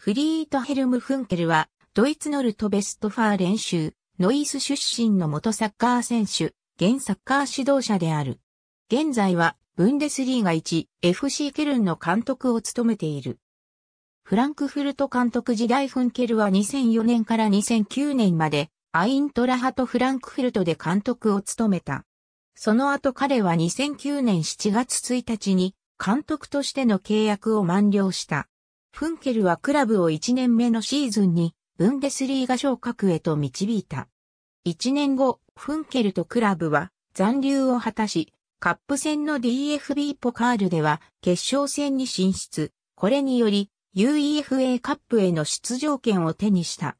フリートヘルム・フンケルは、ドイツノルト・ベストファー練習、ノイス出身の元サッカー選手、現サッカー指導者である。現在は、ブンデスリーガ1、FC ケルンの監督を務めている。フランクフルト監督時代フンケルは2004年から2009年まで、アイントラハとフランクフルトで監督を務めた。その後彼は2009年7月1日に、監督としての契約を満了した。フンケルはクラブを1年目のシーズンにブンデスリーガ昇格へと導いた。1年後、フンケルとクラブは残留を果たし、カップ戦の DFB ポカールでは決勝戦に進出。これにより UEFA カップへの出場権を手にした。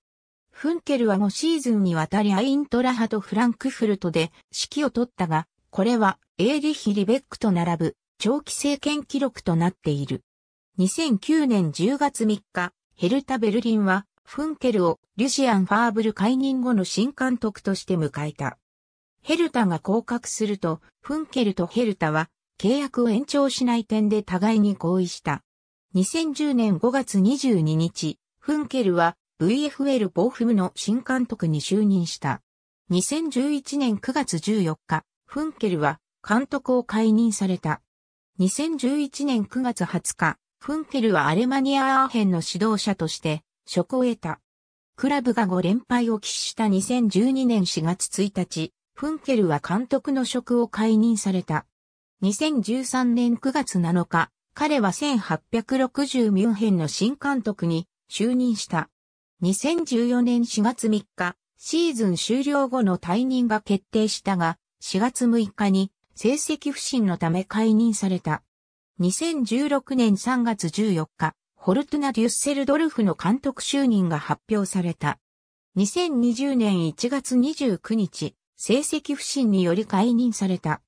フンケルは5シーズンにわたりアイントラハとフランクフルトで指揮を取ったが、これはエーリヒ・リベックと並ぶ長期政権記録となっている。2009年10月3日、ヘルタ・ベルリンは、フンケルをリュシアン・ファーブル解任後の新監督として迎えた。ヘルタが降格すると、フンケルとヘルタは契約を延長しない点で互いに合意した。2010年5月22日、フンケルは VFL ボーフムの新監督に就任した。2011年9月14日、フンケルは監督を解任された。2011年9月20日、フンケルはアレマニア・アーヘンの指導者として、職を得た。クラブが5連敗を喫した2012年4月1日、フンケルは監督の職を解任された。2013年9月7日、彼は1860ミュンヘンの新監督に就任した。2014年4月3日、シーズン終了後の退任が決定したが、4月6日に成績不振のため解任された。2016年3月14日、ホルトゥナ・デュッセルドルフの監督就任が発表された。2020年1月29日、成績不振により解任された。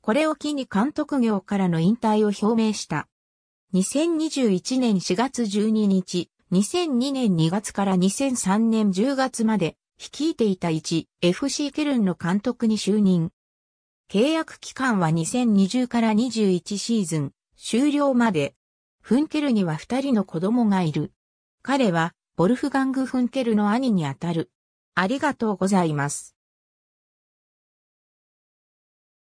これを機に監督業からの引退を表明した。2021年4月12日、2002年2月から2003年10月まで、率いていた 1FC ケルンの監督に就任。契約期間は2020から21シーズン、終了まで。フンケルには二人の子供がいる。彼は、ボルフガング・フンケルの兄にあたる。ありがとうございます。